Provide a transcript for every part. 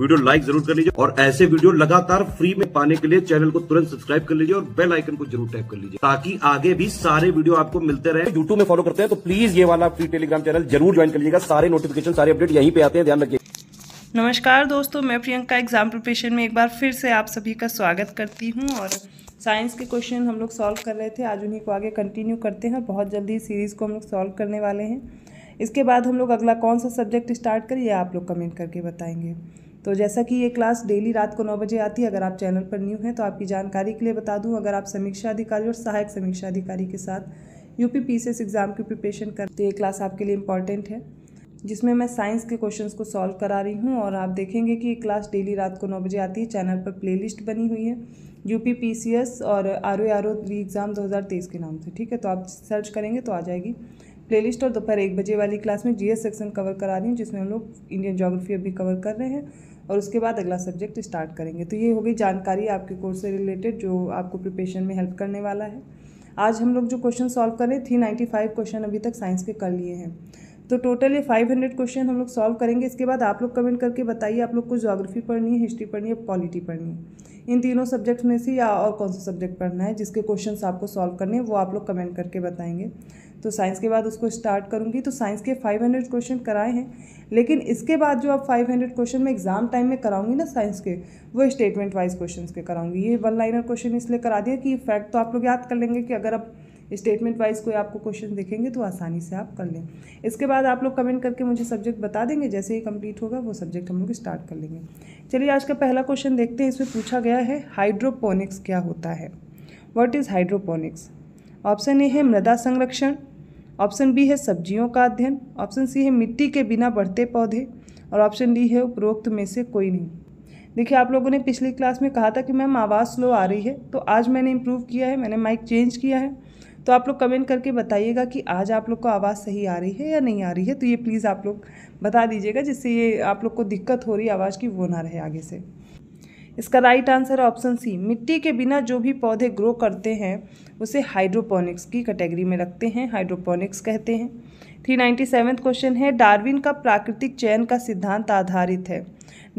Video like जरूर कर लीजिए और ऐसे वीडियो लगातार फ्री में पाने के लिए चैनल को तुरंत सब्सक्राइब कर लीजिए और बेल आइकन को जरूर टैप कर लीजिए ताकि आगे भी सारे वीडियो आपको मिलते रहे यूट्यूब में फॉलो करते हैं तो प्लीज ये वाला फ्री टेलीग्राम चैनल जरूर ज्वाइन कर लीजिएगा सारे नोटिफिकेशन सारे अपडेट यहीं पे आते हैं ध्यान रखिए नमस्कार दोस्तों मैं प्रियंका एग्जाम प्रिपरेशन में एक बार फिर से आप सभी का स्वागत करती हूँ और साइंस के क्वेश्चन हम लोग सॉल्व कर रहे थे आज उन्हीं को आगे कंटिन्यू करते हैं बहुत जल्दी सीरीज़ को हम लोग सॉल्व करने वाले हैं इसके बाद हम लोग अगला कौन सा सब्जेक्ट स्टार्ट करें ये आप लोग कमेंट करके बताएंगे तो जैसा कि ये क्लास डेली रात को नौ बजे आती है अगर आप चैनल पर न्यू हैं तो आपकी जानकारी के लिए बता दूं अगर आप समीक्षा अधिकारी और सहायक समीक्षा अधिकारी के साथ यूपी पी एग्ज़ाम की प्रिपरेशन कर तो ये क्लास आपके लिए इंपॉर्टेंट है जिसमें मैं साइंस के क्वेश्चंस को सॉल्व करा रही हूँ और आप देखेंगे कि ये क्लास डेली रात को नौ बजे आती है चैनल पर प्ले बनी हुई है यू पी और आर ओ आर ओ री एग्ज़ाम दो के नाम से ठीक है तो आप सर्च करेंगे तो आ जाएगी प्लेलिस्ट और दोपहर एक बजे वाली क्लास में जीएस सेक्शन कवर करा रही हूँ जिसमें हम लोग इंडियन जोग्राफी अभी कवर कर रहे हैं और उसके बाद अगला सब्जेक्ट स्टार्ट करेंगे तो ये होगी जानकारी आपके कोर्स से रिलेटेड जो आपको प्रिपेशन में हेल्प करने वाला है आज हम लोग जो क्वेश्चन सॉल्व करें थ्री नाइन्टी फाइव क्वेश्चन अभी तक साइंस के कर लिए हैं तो टोटल ये फाइव हंड्रेड क्वेश्चन हम लोग सॉल्व करेंगे इसके बाद आप लोग कमेंट करके बताइए आप लोग को जोग्राफी पढ़नी है हिस्ट्री पढ़नी है पॉलिटी पढ़नी है इन तीनों सब्जेक्ट्स में से या और कौन सा सब्जेक्ट पढ़ना है जिसके क्वेश्चन आपको सॉल्व करने हैं वो आप लोग कमेंट करके बताएंगे तो साइंस के बाद उसको स्टार्ट करूँगी तो साइंस के 500 क्वेश्चन कराए हैं लेकिन इसके बाद जो आप 500 क्वेश्चन मैं एग्ज़ाम टाइम में कराऊंगी ना साइंस के वो स्टेटमेंट वाइज क्वेश्चन के कराऊंगी ये वन लाइनर क्वेश्चन इसलिए करा दिया कि फैक्ट तो आप लोग याद कर लेंगे कि अगर आप स्टेटमेंट वाइज कोई आपको क्वेश्चन देखेंगे तो आसानी से आप कर लें इसके बाद आप लोग कमेंट करके मुझे सब्जेक्ट बता देंगे जैसे ही कंप्लीट होगा वो सब्जेक्ट हम लोग स्टार्ट कर लेंगे चलिए आज का पहला क्वेश्चन देखते हैं इसमें पूछा गया है हाइड्रोपोनिक्स क्या होता है what is hydroponics option A है मृदा संरक्षण ऑप्शन बी है सब्जियों का अध्ययन ऑप्शन सी है मिट्टी के बिना बढ़ते पौधे और ऑप्शन डी है उपरोक्त में से कोई नहीं देखिए आप लोगों ने पिछली क्लास में कहा था कि मैम आवाज़ स्लो आ रही है तो आज मैंने इम्प्रूव किया है मैंने माइक चेंज किया है तो आप लोग कमेंट करके बताइएगा कि आज आप लोग को आवाज़ सही आ रही है या नहीं आ रही है तो ये प्लीज़ आप लोग बता दीजिएगा जिससे ये आप लोग को दिक्कत हो रही है आवाज़ की वो ना रहे आगे से इसका राइट आंसर है ऑप्शन सी मिट्टी के बिना जो भी पौधे ग्रो करते हैं उसे हाइड्रोपोनिक्स की कैटेगरी में रखते हैं हाइड्रोपोनिक्स कहते हैं थ्री नाइन्टी सेवन क्वेश्चन है डार्विन का प्राकृतिक चयन का सिद्धांत आधारित है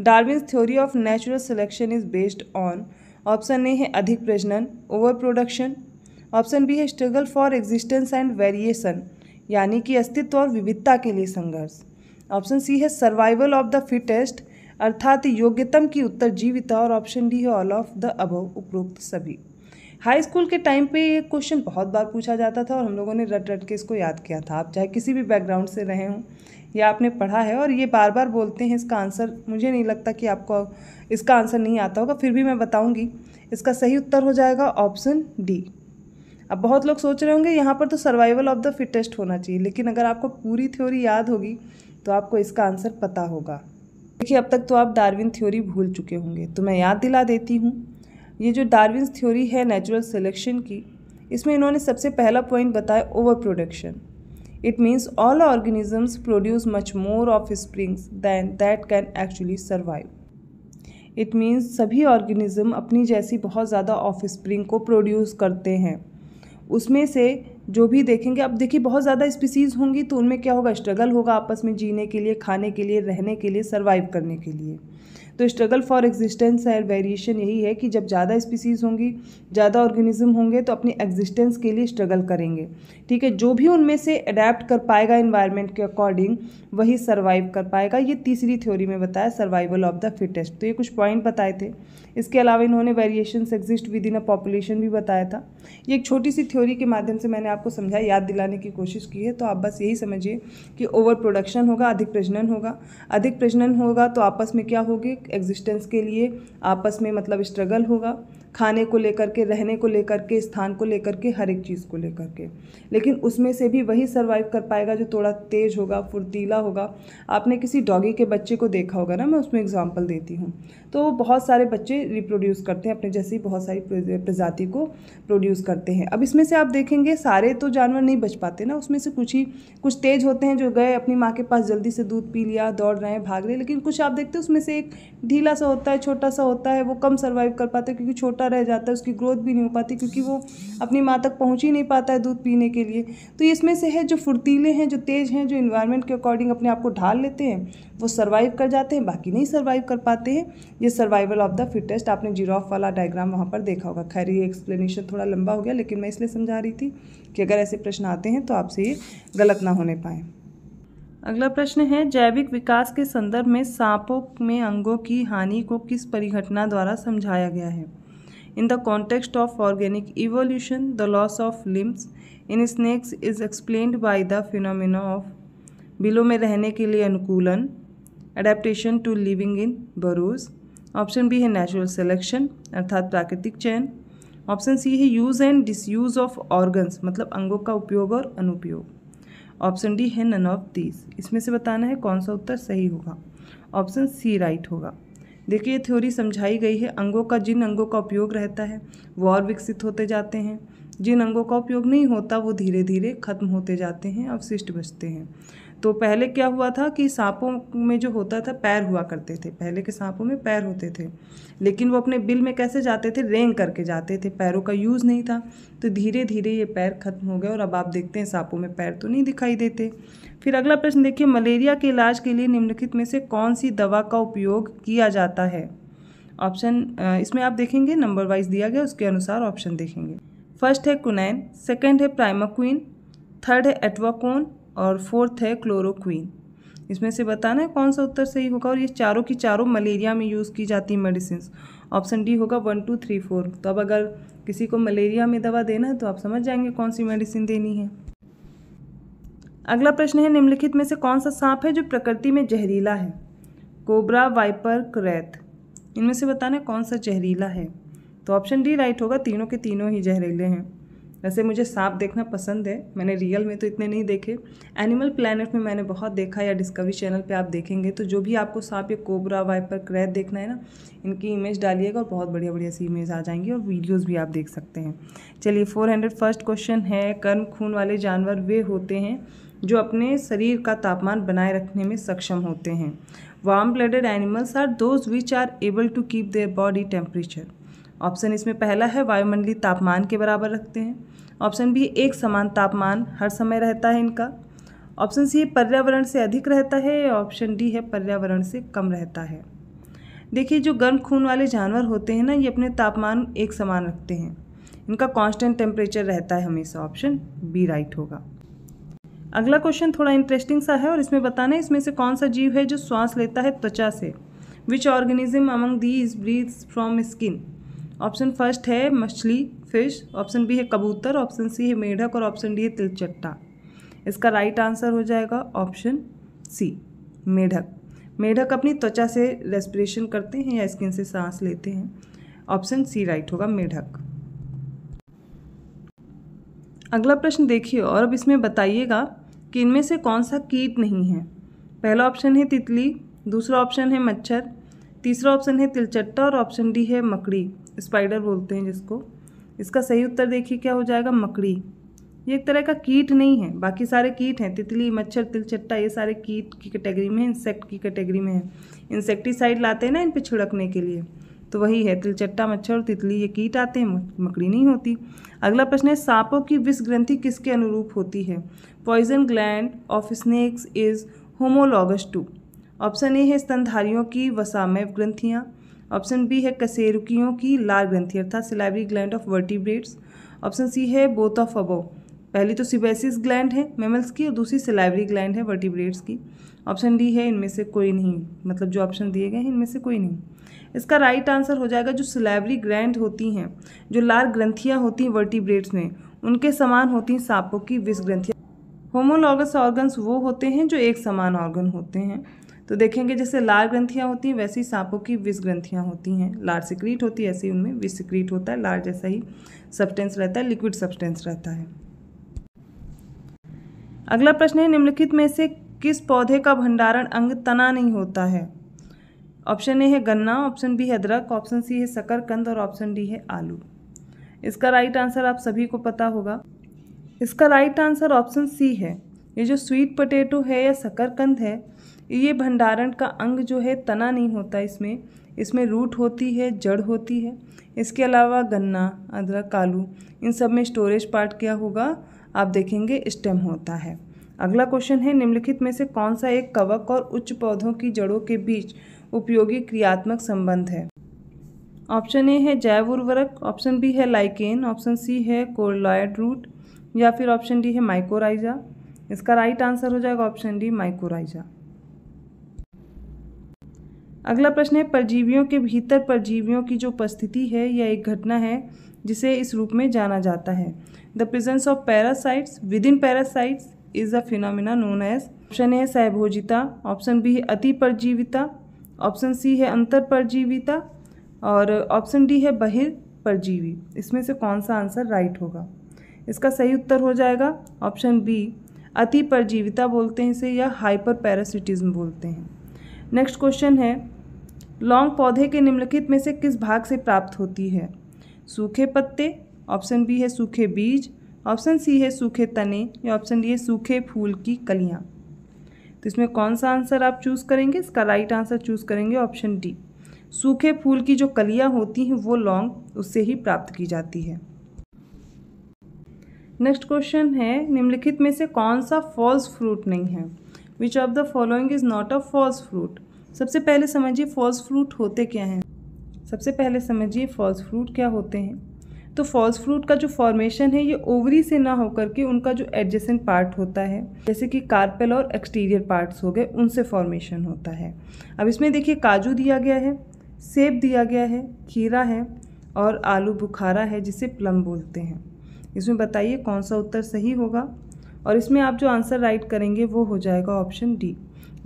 Darwin theory of natural selection is based on option A है अधिक प्रजनन ओवर प्रोडक्शन ऑप्शन बी है struggle for existence and variation यानी कि अस्तित्व और विविधता के लिए संघर्ष ऑप्शन सी है सर्वाइवल ऑफ द फिटेस्ट अर्थात योग्यतम की उत्तर जीविता और ऑप्शन डी है ऑल ऑफ द अबव उपरोक्त सभी हाई स्कूल के टाइम पे ये क्वेश्चन बहुत बार पूछा जाता था और हम लोगों ने रट रट के इसको याद किया था आप चाहे किसी भी बैकग्राउंड से रहे हों या आपने पढ़ा है और ये बार बार बोलते हैं इसका आंसर मुझे नहीं लगता कि आपको इसका आंसर नहीं आता होगा फिर भी मैं बताऊँगी इसका सही उत्तर हो जाएगा ऑप्शन डी अब बहुत लोग सोच रहे होंगे यहाँ पर तो सर्वाइवल ऑफ द फिटेस्ट होना चाहिए लेकिन अगर आपको पूरी थ्योरी याद होगी तो आपको इसका आंसर पता होगा देखिए अब तक तो आप डार्विन थ्योरी भूल चुके होंगे तो मैं याद दिला देती हूँ ये जो डार्विन थ्योरी है नेचुरल सिलेक्शन की इसमें इन्होंने सबसे पहला पॉइंट बताया over production it means all organisms produce much more of springs then that can actually survive it means सभी ऑर्गेनिज्म अपनी जैसी बहुत ज़्यादा ऑफ स्प्रिंग को प्रोड्यूस करते हैं उसमें से जो भी देखेंगे अब देखिए बहुत ज़्यादा स्पीसीज़ होंगी तो उनमें क्या होगा स्ट्रगल होगा आपस में जीने के लिए खाने के लिए रहने के लिए सर्वाइव करने के लिए तो स्ट्रगल फॉर एग्जिस्टेंस है वेरिएशन यही है कि जब ज़्यादा स्पीसीज़ होंगी ज़्यादा ऑर्गेनिज्म होंगे तो अपनी एग्जिस्टेंस के लिए स्ट्रगल करेंगे ठीक है जो भी उनमें से अडेप्ट कर पाएगा इन्वायरमेंट के अकॉर्डिंग वही सर्वाइव कर पाएगा ये तीसरी थ्योरी में बताया सर्वाइवल ऑफ द फिटेस्ट तो ये कुछ पॉइंट बताए थे इसके अलावा इन्होंने variation exist with in a population भी बताया था ये एक छोटी सी थ्योरी के माध्यम से मैंने आपको समझा याद दिलाने की कोशिश की है तो आप बस यही समझिए कि ओवर प्रोडक्शन होगा अधिक प्रजनन होगा अधिक प्रजनन होगा तो आपस में क्या होगी एग्जिस्टेंस के लिए आपस में मतलब स्ट्रगल होगा खाने को लेकर के रहने को लेकर के स्थान को लेकर के हर एक चीज़ को लेकर के लेकिन उसमें से भी वही सर्वाइव कर पाएगा जो थोड़ा तेज होगा फुर्तीला होगा आपने किसी डॉगी के बच्चे को देखा होगा ना मैं उसमें एग्जाम्पल देती हूँ तो बहुत सारे बच्चे रिप्रोड्यूस करते हैं अपने जैसी बहुत सारी प्रजाति को प्रोड्यूस करते हैं अब इसमें से आप देखेंगे सारे तो जानवर नहीं बच पाते ना उसमें से कुछ ही कुछ तेज होते हैं जो गए अपनी माँ के पास जल्दी से दूध पी लिया दौड़ रहे हैं भाग रहे लेकिन कुछ आप देखते हैं उसमें से एक ढीला सा होता है छोटा सा होता है वो कम सर्वाइव कर पाते क्योंकि छोटा छोटा रह जाता है उसकी ग्रोथ भी नहीं हो पाती क्योंकि वो अपनी माँ तक पहुँच ही नहीं पाता है दूध पीने के लिए तो इसमें से है जो फुर्तीले हैं जो तेज़ हैं जो इन्वायरमेंट के अकॉर्डिंग अपने आप को ढाल लेते हैं वो सर्वाइव कर जाते हैं बाकी नहीं सर्वाइव कर पाते हैं ये सर्वाइवल ऑफ द फिटेस्ट आपने जीरोफ वाला डायग्राम वहाँ पर देखा होगा खैर ये एक्सप्लेनेशन थोड़ा लंबा हो गया लेकिन मैं इसलिए समझा रही थी कि अगर ऐसे प्रश्न आते हैं तो आपसे ये गलत ना होने पाए अगला प्रश्न है जैविक विकास के संदर्भ में सांपों में अंगों की हानि को किस परिघटना द्वारा समझाया गया है In the context of organic evolution, the loss of limbs in snakes is explained by the phenomena of below में रहने के लिए अनुकूलन adaptation to living in बरोज option B है नेचुरल सेलेक्शन अर्थात प्राकृतिक चयन ऑप्शन सी है use and disuse of organs मतलब अंगों का उपयोग और अनुपयोग ऑप्शन डी है नन ऑफ दीज इसमें से बताना है कौन सा उत्तर सही होगा ऑप्शन सी राइट होगा देखिए ये थ्योरी समझाई गई है अंगों का जिन अंगों का उपयोग रहता है वो और विकसित होते जाते हैं जिन अंगों का उपयोग नहीं होता वो धीरे धीरे खत्म होते जाते हैं अवशिष्ट बचते हैं तो पहले क्या हुआ था कि सांपों में जो होता था पैर हुआ करते थे पहले के सांपों में पैर होते थे लेकिन वो अपने बिल में कैसे जाते थे रेंग करके जाते थे पैरों का यूज़ नहीं था तो धीरे धीरे ये पैर खत्म हो गए और अब आप देखते हैं सांपों में पैर तो नहीं दिखाई देते फिर अगला प्रश्न देखिए मलेरिया के इलाज के लिए निम्नलिखित में से कौन सी दवा का उपयोग किया जाता है ऑप्शन इसमें आप देखेंगे नंबर वाइज दिया गया उसके अनुसार ऑप्शन देखेंगे फर्स्ट है कुनैन सेकेंड है प्राइमाक्वीन थर्ड है एटवाकोन और फोर्थ है क्लोरोक्वीन इसमें से बताना है कौन सा उत्तर सही होगा और ये चारों की चारों मलेरिया में यूज़ की जाती है मेडिसिन ऑप्शन डी होगा वन टू थ्री फोर तो अब अगर किसी को मलेरिया में दवा देना है तो आप समझ जाएंगे कौन सी मेडिसिन देनी है अगला प्रश्न है निम्नलिखित में से कौन सा सांप है जो प्रकृति में जहरीला है कोबरा वाइपर क्रैथ इनमें से बताना कौन सा जहरीला है तो ऑप्शन डी राइट होगा तीनों के तीनों ही जहरीले हैं वैसे मुझे सांप देखना पसंद है मैंने रियल में तो इतने नहीं देखे एनिमल प्लानट में मैंने बहुत देखा या डिस्कवरी चैनल पे आप देखेंगे तो जो भी आपको सांप या कोबरा वाइपर क्रैथ देखना है ना इनकी इमेज डालिएगा और बहुत बढ़िया बढ़िया सी इमेज आ जाएंगी और वीडियोस भी आप देख सकते हैं चलिए फोर हंड्रेड फर्स्ट क्वेश्चन है कर्म खून वाले जानवर वे होते हैं जो अपने शरीर का तापमान बनाए रखने में सक्षम होते हैं warm blooded animals are those which are able to keep their body temperature option इसमें पहला है वायुमंडलीय तापमान के बराबर रखते हैं ऑप्शन बी एक समान तापमान हर समय रहता है इनका ऑप्शन सी पर्यावरण से अधिक रहता है ऑप्शन डी है पर्यावरण से कम रहता है देखिए जो गर्म खून वाले जानवर होते हैं ना ये अपने तापमान एक समान रखते हैं इनका कांस्टेंट टेम्परेचर रहता है हमेशा ऑप्शन बी राइट होगा अगला क्वेश्चन थोड़ा इंटरेस्टिंग सा है और इसमें बताना है इसमें से कौन सा जीव है जो श्वास लेता है त्वचा से which organism among these breathe from skin option first है मछली फिश ऑप्शन बी है कबूतर ऑप्शन सी है मेढक और ऑप्शन डी है तिलचट्टा इसका राइट आंसर हो जाएगा ऑप्शन सी मेढक मेढक अपनी त्वचा से रेस्पिरेशन करते हैं या स्किन से सांस लेते हैं ऑप्शन सी राइट होगा मेढक अगला प्रश्न देखिए और अब इसमें बताइएगा कि इनमें से कौन सा कीट नहीं है पहला ऑप्शन है तितली दूसरा ऑप्शन है मच्छर तीसरा ऑप्शन है तिलचट्टा और ऑप्शन डी है मकड़ी स्पाइडर बोलते हैं जिसको इसका सही उत्तर देखिए क्या हो जाएगा मकड़ी ये एक तरह का कीट नहीं है बाकी सारे कीट हैं तितली मच्छर तिलचट्टा ये सारे कीट की कैटेगरी में इंसेक्ट की कैटेगरी में है इंसेक्टिसाइड लाते हैं ना इन पर छिड़कने के लिए तो वही है तिलचट्टा मच्छर और तितली ये कीट आते हैं मकड़ी नहीं होती अगला प्रश्न है सांपों की विष ग्रंथि किसके अनुरूप होती है poison gland of snakes is homologous to option A है स्तनधारियों की वसामय ग्रंथियाँ ऑप्शन बी है कसेरुकियों की लार ग्रंथि अर्थात salivary gland of vertebrates option C है बोथ ऑफ अबो पहली तो सिबेसिस ग्लैंड है मेमल्स की और दूसरी सिलाइवरी ग्लैंड है वर्टिब्रेट्स की ऑप्शन डी है इनमें से कोई नहीं मतलब जो ऑप्शन दिए गए हैं इनमें से कोई नहीं इसका राइट आंसर हो जाएगा जो सिलेवरी ग्रैंड होती हैं जो लाल ग्रंथियाँ होती हैं वर्टिब्रेट्स में उनके समान होती हैं सांपों की विष ग्रंथियाँ होमोलॉगस ऑर्गन्स वो होते हैं जो एक समान ऑर्गन होते हैं तो देखेंगे जैसे लाल ग्रंथियाँ होती हैं वैसे ही सांपों की विष ग्रंथियाँ होती हैं लार सिक्रीट होती है ऐसे ही उनमें विष सिक्रीट होता है लार जैसा ही सब्सटेंस रहता है लिक्विड सब्सटेंस रहता है अगला प्रश्न है निम्नलिखित में से किस पौधे का भंडारण अंग तना नहीं होता है ऑप्शन ए है गन्ना ऑप्शन बी है अदरक ऑप्शन सी है शकरकंद और ऑप्शन डी है आलू इसका राइट आंसर आप सभी को पता होगा इसका राइट आंसर ऑप्शन सी है ये जो स्वीट पोटैटो है या शकरकंद है ये भंडारण का अंग जो है तना नहीं होता इसमें इसमें रूट होती है जड़ होती है इसके अलावा गन्ना अदरक आलू इन सब में स्टोरेज पार्ट क्या होगा आप देखेंगे स्टेम होता है अगला क्वेश्चन है निम्नलिखित में से कौन सा एक कवक और उच्च पौधों की जड़ों के बीच उपयोगी क्रियात्मक संबंध है ऑप्शन ए है जैव उर्वरक ऑप्शन बी है लाइकेन ऑप्शन सी है कोरलॉयड रूट या फिर ऑप्शन डी है माइकोराइजा इसका राइट आंसर हो जाएगा ऑप्शन डी माइकोराइजा अगला प्रश्न है परजीवियों के भीतर परजीवियों की जो उपस्थिति है या एक घटना है जिसे इस रूप में जाना जाता है the presence of parasites with in parasites is a phenomena known as option A सहभोजिता option B अति परजीविता ऑप्शन सी है अंतर परजीविता और ऑप्शन डी है बहिर परजीवी इसमें से कौन सा आंसर राइट होगा इसका सही उत्तर हो जाएगा ऑप्शन बी अति परजीविता बोलते हैं इसे या हाइपर पैरासिटिज्म बोलते हैं नेक्स्ट क्वेश्चन है लौंग पौधे के निम्नलिखित में से किस भाग से प्राप्त होती है सूखे पत्ते ऑप्शन बी है सूखे बीज ऑप्शन सी है सूखे तने या ऑप्शन डी है सूखे फूल की कलियाँ तो इसमें कौन सा आंसर आप चूज़ करेंगे इसका राइट आंसर चूज़ करेंगे ऑप्शन डी सूखे फूल की जो कलियाँ होती हैं वो लॉन्ग उससे ही प्राप्त की जाती है नेक्स्ट क्वेश्चन है निम्नलिखित में से कौन सा फॉल्स फ्रूट नहीं है which of the following is not a false fruit सबसे पहले समझिए फॉल्स फ्रूट होते क्या हैं सबसे पहले समझिए फॉल्स फ्रूट क्या होते हैं तो फॉल्स फ्रूट का जो फॉर्मेशन है ये ओवरी से ना होकर के उनका जो एडजेसेंट पार्ट होता है जैसे कि कार्पेल और एक्सटीरियर पार्ट्स हो गए उनसे फॉर्मेशन होता है अब इसमें देखिए काजू दिया गया है सेब दिया गया है खीरा है और आलू बुखारा है जिसे प्लम बोलते हैं इसमें बताइए कौन सा उत्तर सही होगा और इसमें आप जो आंसर राइट करेंगे वो हो जाएगा ऑप्शन डी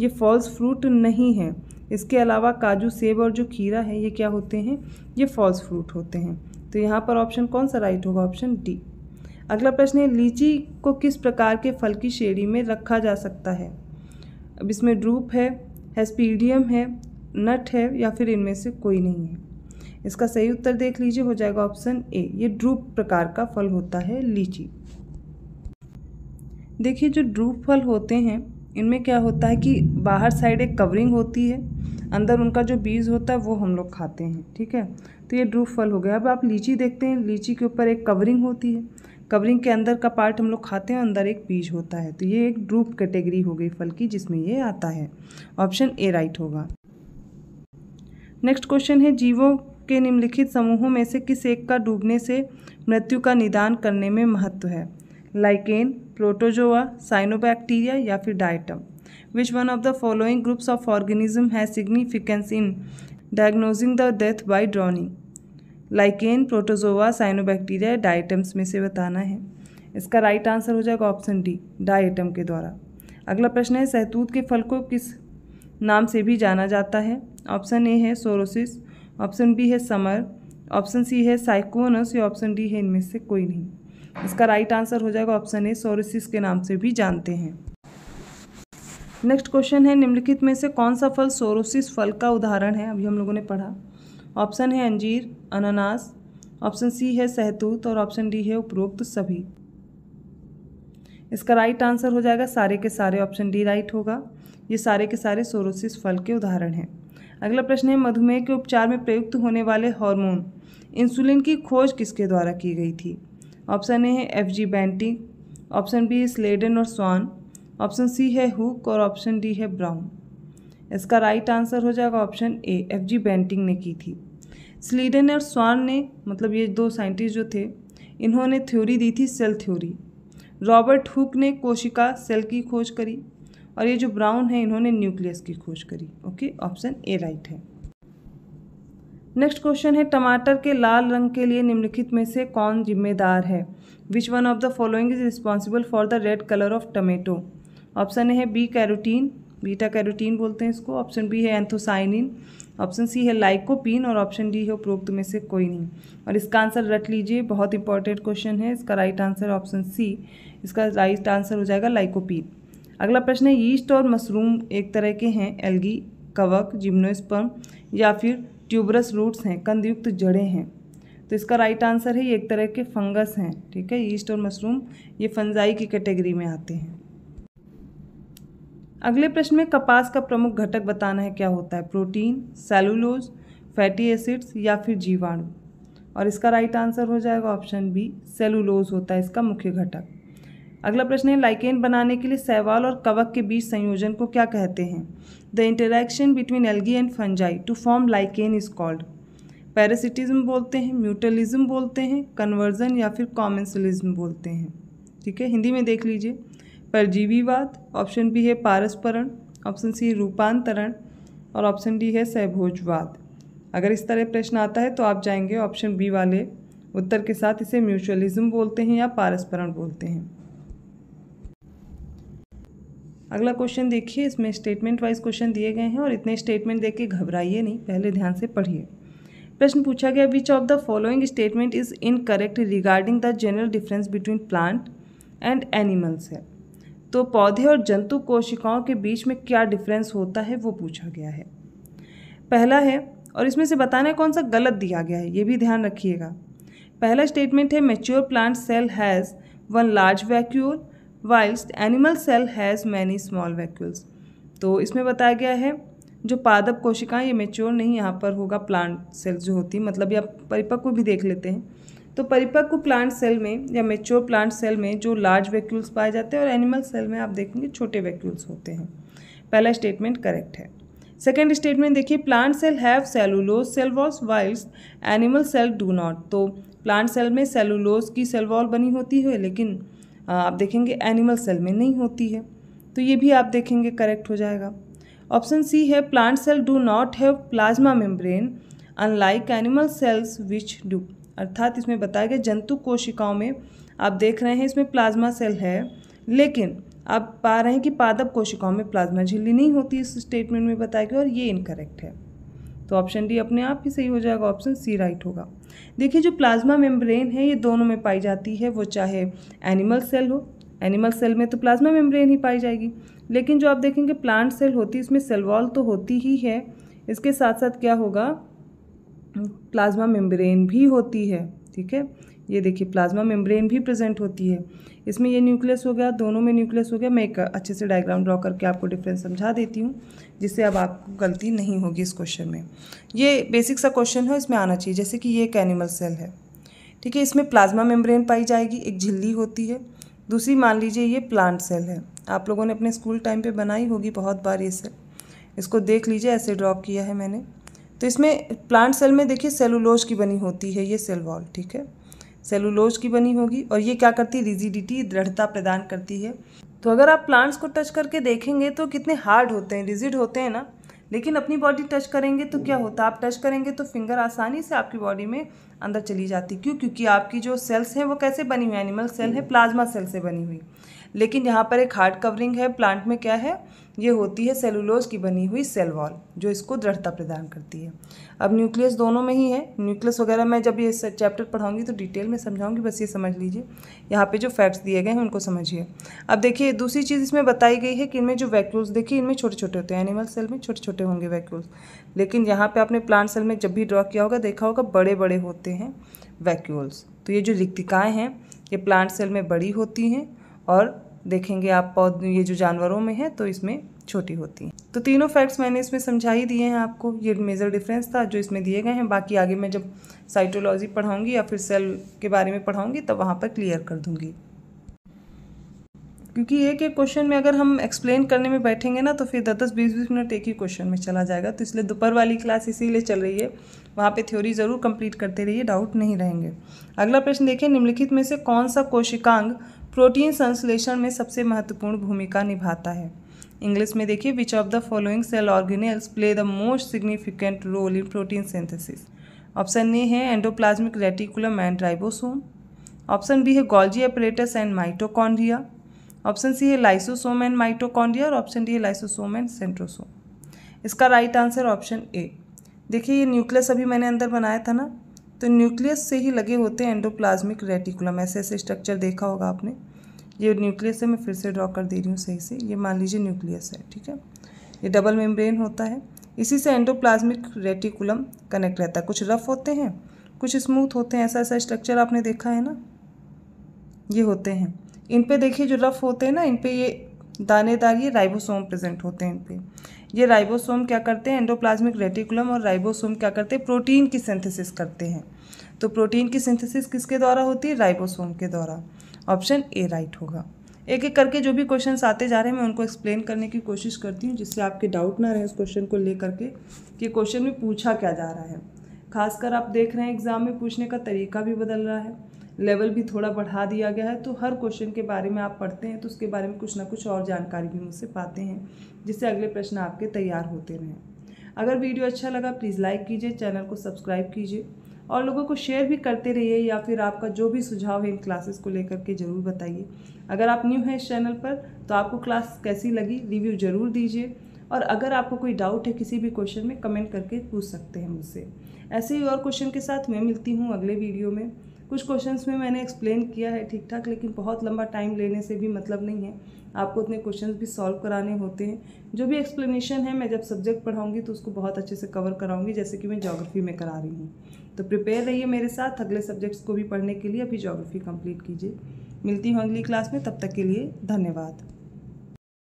ये फॉल्स फ्रूट नहीं है इसके अलावा काजू सेब और जो खीरा है ये क्या होते हैं ये फॉल्स फ्रूट होते हैं तो यहाँ पर ऑप्शन कौन सा राइट होगा ऑप्शन डी अगला प्रश्न है लीची को किस प्रकार के फल की श्रेणी में रखा जा सकता है अब इसमें ड्रूप है हेस्पीडियम है नट है या फिर इनमें से कोई नहीं है इसका सही उत्तर देख लीजिए हो जाएगा ऑप्शन ए ये ड्रूप प्रकार का फल होता है लीची देखिए जो ड्रूप फल होते हैं इनमें क्या होता है कि बाहर साइड एक कवरिंग होती है अंदर उनका जो बीज होता है वो हम लोग खाते हैं ठीक है तो ये ड्रूप फल हो गया अब आप लीची देखते हैं लीची के ऊपर एक कवरिंग होती है कवरिंग के अंदर का पार्ट हम लोग खाते हैं अंदर एक बीज होता है तो ये एक ड्रूप कैटेगरी हो गई फल की जिसमें ये आता है ऑप्शन ए राइट होगा नेक्स्ट क्वेश्चन है जीवों के निम्नलिखित समूहों में से किस एक का डूबने से मृत्यु का निदान करने में महत्व है लाइकेन प्रोटोजोआ साइनोबैक्टीरिया या फिर diatom which one of the following groups of organism है significance in diagnosing the death by drowning lichen protozoa cyanobacteria diatoms में से बताना है इसका राइट आंसर हो जाएगा ऑप्शन डी डाइटम के द्वारा अगला प्रश्न है सहतूत के फल को किस नाम से भी जाना जाता है ऑप्शन ए है सोरोसिस ऑप्शन बी है समर ऑप्शन सी है साइकोनस या ऑप्शन डी है इनमें से कोई नहीं इसका राइट आंसर हो जाएगा ऑप्शन ए सोरोसिस के नाम से भी जानते हैं नेक्स्ट क्वेश्चन है निम्नलिखित में से कौन सा फल सोरोसिस फल का उदाहरण है अभी हम लोगों ने पढ़ा ऑप्शन है अंजीर अनानास ऑप्शन सी है सहतूत और ऑप्शन डी है उपरोक्त सभी इसका राइट आंसर हो जाएगा सारे के सारे ऑप्शन डी राइट होगा ये सारे के सारे सोरोसिस फल के उदाहरण हैं अगला प्रश्न है मधुमेह के उपचार में प्रयुक्त होने वाले हार्मोन इंसुलिन की खोज किसके द्वारा की गई थी ऑप्शन ए है F G Banting option B Schleiden और स्वान ऑप्शन सी है हुक और ऑप्शन डी है ब्राउन इसका राइट आंसर हो जाएगा option A F G Bentinck ने की थी स्लीडन और स्वान ने मतलब ये दो साइंटिस्ट जो थे इन्होंने थ्योरी दी थी सेल थ्योरी रॉबर्ट हुक ने कोशिका सेल की खोज करी और ये जो ब्राउन है इन्होंने न्यूक्लियस की खोज करी ओके ऑप्शन ए राइट है नेक्स्ट क्वेश्चन है टमाटर के लाल रंग के लिए निम्नलिखित में से कौन जिम्मेदार है which one of the following is responsible for the red colour of tomato option A है बी कैरोटीन बीटा कैरोटीन बोलते हैं इसको ऑप्शन बी है एंथोसाइनिन ऑप्शन सी है लाइकोपिन और ऑप्शन डी है उपरोक्त में से कोई नहीं और इसका आंसर रट लीजिए बहुत इंपॉर्टेंट क्वेश्चन है इसका राइट आंसर ऑप्शन सी इसका राइट आंसर हो जाएगा लाइकोपिन अगला प्रश्न है ईस्ट और मशरूम एक तरह के हैं एल्गी कवक जिम्नोस्पर्म या फिर ट्यूबरस रूट्स हैं कंदयुक्त जड़ें हैं तो इसका राइट आंसर है ये एक तरह के फंगस हैं ठीक है ईस्ट और मशरूम ये फंजाई की कैटेगरी में आते हैं अगले प्रश्न में कपास का प्रमुख घटक बताना है क्या होता है प्रोटीन सेलुलोज फैटी एसिड्स या फिर जीवाणु और इसका राइट आंसर हो जाएगा ऑप्शन बी सेलुलोज होता है इसका मुख्य घटक अगला प्रश्न है लाइकेन बनाने के लिए सैवाल और कवक के बीच संयोजन को क्या कहते हैं the interaction between algae and fungi to form lichen is called parasitism बोलते हैं म्यूटलिज्म बोलते हैं कन्वर्जन या फिर कॉमेंसलिज्म बोलते हैं ठीक है हिंदी में देख लीजिए परजीवीवाद ऑप्शन बी है पारस्परण ऑप्शन सी रूपांतरण और ऑप्शन डी है सहभोजवाद अगर इस तरह प्रश्न आता है तो आप जाएंगे ऑप्शन बी वाले उत्तर के साथ इसे म्यूचुअलिज्म बोलते हैं या पारस्परण बोलते हैं अगला क्वेश्चन देखिए इसमें स्टेटमेंट वाइज क्वेश्चन दिए गए हैं और इतने स्टेटमेंट देख के घबराइए नहीं पहले ध्यान से पढ़िए प्रश्न पूछा गया which of the following statement is incorrect regarding the general difference between plant and animals है तो पौधे और जंतु कोशिकाओं के बीच में क्या डिफरेंस होता है वो पूछा गया है पहला है और इसमें से बताना कौन सा गलत दिया गया है ये भी ध्यान रखिएगा पहला स्टेटमेंट है mature plant cell has one large vacuole wild animal cell has many small vacuoles तो इसमें बताया गया है जो पादप कोशिकाएं ये मेच्योर नहीं यहाँ पर होगा प्लांट सेल्स जो होती मतलब या परिपक्व भी देख लेते हैं तो परिपक्व प्लांट सेल में या मेच्योर प्लांट सेल में जो लार्ज वैक्यूल्स पाए जाते हैं और एनिमल सेल में आप देखेंगे छोटे वैक्यूल्स होते हैं पहला स्टेटमेंट करेक्ट है सेकेंड स्टेटमेंट देखिए plant cell have cellulose cell walls vials animal cell do not तो प्लांट सेल में सेलुलोज की सेल वॉल बनी होती है लेकिन आप देखेंगे एनिमल सेल में नहीं होती है तो ये भी आप देखेंगे करेक्ट हो जाएगा ऑप्शन सी है plant cell do not have plasma membrane unlike animal cells which do अर्थात इसमें बताया गया जंतु कोशिकाओं में आप देख रहे हैं इसमें प्लाज्मा सेल है लेकिन आप पा रहे हैं कि पादप कोशिकाओं में प्लाज्मा झिल्ली नहीं होती इस स्टेटमेंट में बताया गया और ये इनकरेक्ट है तो ऑप्शन डी अपने आप ही सही हो जाएगा ऑप्शन सी राइट होगा देखिए जो प्लाज्मा मेम्ब्रेन है ये दोनों में पाई जाती है वो चाहे एनिमल सेल हो एनिमल सेल में तो प्लाज्मा मेम्ब्रेन ही पाई जाएगी लेकिन जो आप देखेंगे प्लांट सेल होती है इसमें सेल वॉल तो होती ही है इसके साथ साथ क्या होगा प्लाज्मा मेम्ब्रेन भी होती है ठीक है ये देखिए प्लाज्मा मेम्ब्रेन भी प्रेजेंट होती है इसमें ये न्यूक्लियस हो गया दोनों में न्यूक्लियस हो गया मैं एक अच्छे से डायग्राम ड्रॉ करके आपको डिफरेंस समझा देती हूँ जिससे अब आपको गलती नहीं होगी इस क्वेश्चन में ये बेसिक सा क्वेश्चन है इसमें आना चाहिए जैसे कि ये एक एनिमल सेल है ठीक है इसमें प्लाज्मा मेम्ब्रेन पाई जाएगी एक झिल्ली होती है दूसरी मान लीजिए ये प्लांट सेल है आप लोगों ने अपने स्कूल टाइम पर बनाई होगी बहुत बार ये सेल इसको देख लीजिए ऐसे ड्रॉ किया है मैंने तो इसमें प्लांट सेल में देखिए सेलुलोज की बनी होती है ये सेल वॉल ठीक है सेलुलोज की बनी होगी और ये क्या करती है रिजिडिटी दृढ़ता प्रदान करती है तो अगर आप प्लांट्स को टच करके देखेंगे तो कितने हार्ड होते हैं रिजिड होते हैं ना लेकिन अपनी बॉडी टच करेंगे तो क्या होता है आप टच करेंगे तो फिंगर आसानी से आपकी बॉडी में अंदर चली जाती क्यों क्योंकि आपकी जो सेल्स हैं वो कैसे बनी हुई एनिमल सेल है प्लाज्मा हम्म। सेल से बनी हुई लेकिन यहाँ पर एक हार्ड कवरिंग है प्लांट में क्या है ये होती है सेलुलोज की बनी हुई सेल वॉल जो इसको दृढ़ता प्रदान करती है अब न्यूक्लियस दोनों में ही है न्यूक्लियस वगैरह मैं जब ये चैप्टर पढ़ाऊँगी तो डिटेल में समझाऊंगी बस ये समझ लीजिए यहाँ पे जो फैक्ट्स दिए गए हैं उनको समझिए अब देखिए दूसरी चीज़ इसमें बताई गई है कि इनमें जो वैक्यूल्स देखिए इनमें छोटे छोटे होते हैं एनिमल सेल में छोटे छोटे होंगे वैक्यूल्स लेकिन यहाँ पर आपने प्लांट सेल में जब भी ड्रॉ किया होगा देखा होगा बड़े बड़े होते हैं वैक्यूल्स तो ये जो रिक्तिकाएँ हैं ये प्लांट सेल में बड़ी होती हैं और देखेंगे आप पौध ये जो जानवरों में है तो इसमें छोटी होती हैं तो तीनों फैक्ट्स मैंने इसमें समझा ही दिए हैं आपको ये मेजर डिफरेंस था जो इसमें दिए गए हैं बाकी आगे मैं जब साइटोलॉजी पढ़ाऊँगी या फिर सेल के बारे में पढ़ाऊँगी तब वहाँ पर क्लियर कर दूँगी क्योंकि एक एक क्वेश्चन में अगर हम एक्सप्लेन करने में बैठेंगे ना तो फिर दस दस बीस बीस मिनट एक ही क्वेश्चन में चला जाएगा तो इसलिए दोपहर वाली क्लास इसीलिए चल रही है वहाँ पे थ्योरी ज़रूर कंप्लीट करते रहिए डाउट नहीं रहेंगे अगला प्रश्न देखिए निम्नलिखित में से कौन सा कोशिकांग प्रोटीन संश्लेषण में सबसे महत्वपूर्ण भूमिका निभाता है इंग्लिश में देखिए which of the following cell organelles play the most significant role in protein synthesis option A है endoplasmic reticulum and ribosome option B है Golgi apparatus and mitochondria option C है लाइसोसोम एंड माइटोकॉन्ड्रिया और option D है lysosome and centrosome इसका right answer option A देखिए ये nucleus अभी मैंने अंदर बनाया था ना तो न्यूक्लियस से ही लगे होते हैं एंडोप्लाज्मिक रेटिकुलम ऐसे ऐसे स्ट्रक्चर देखा होगा आपने ये न्यूक्लियस है मैं फिर से ड्रॉ कर दे रही हूँ सही से ये मान लीजिए न्यूक्लियस है ठीक है ये डबल मेम्ब्रेन होता है इसी से एंडोप्लाज्मिक रेटिकुलम कनेक्ट रहता है कुछ रफ होते हैं कुछ स्मूथ होते हैं ऐसा ऐसा स्ट्रक्चर आपने देखा है ना ये होते हैं इन पे देखिए जो रफ होते हैं ना इन पे ये दानेदार ये राइबोसोम प्रेजेंट होते हैं इन पे ये राइबोसोम क्या करते हैं एंडोप्लाज्मिक रेटिकुलम और राइबोसोम क्या करते हैं प्रोटीन की सिंथेसिस करते हैं तो प्रोटीन की सिंथेसिस किसके द्वारा होती है राइबोसोम के द्वारा ऑप्शन ए राइट होगा एक एक करके जो भी क्वेश्चन आते जा रहे हैं मैं उनको एक्सप्लेन करने की कोशिश करती हूँ जिससे आपके डाउट ना रहे उस क्वेश्चन को लेकर के कि क्वेश्चन में पूछा क्या जा रहा है खासकर आप देख रहे हैं एग्ज़ाम में पूछने का तरीका भी बदल रहा है लेवल भी थोड़ा बढ़ा दिया गया है तो हर क्वेश्चन के बारे में आप पढ़ते हैं तो उसके बारे में कुछ ना कुछ और जानकारी भी मुझसे पाते हैं जिससे अगले प्रश्न आपके तैयार होते रहें अगर वीडियो अच्छा लगा प्लीज़ लाइक कीजिए चैनल को सब्सक्राइब कीजिए और लोगों को शेयर भी करते रहिए या फिर आपका जो भी सुझाव है इन क्लासेस को लेकर के ज़रूर बताइए अगर आप न्यू हैं इस चैनल पर तो आपको क्लास कैसी लगी रिव्यू ज़रूर दीजिए और अगर आपको कोई डाउट है किसी भी क्वेश्चन में कमेंट करके पूछ सकते हैं मुझसे ऐसे ही और क्वेश्चन के साथ मैं मिलती हूँ अगले वीडियो में कुछ क्वेश्चंस में मैंने एक्सप्लेन किया है ठीक ठाक लेकिन बहुत लंबा टाइम लेने से भी मतलब नहीं है आपको उतने क्वेश्चंस भी सॉल्व कराने होते हैं जो भी एक्सप्लेनेशन है मैं जब सब्जेक्ट पढ़ाऊँगी तो उसको बहुत अच्छे से कवर कराऊँगी जैसे कि मैं जोग्राफी में करा रही हूँ तो प्रिपेयर रहिए मेरे साथ अगले सब्जेक्ट्स को भी पढ़ने के लिए अभी जोग्राफी कंप्लीट कीजिए मिलती हूँ अगली क्लास में तब तक के लिए धन्यवाद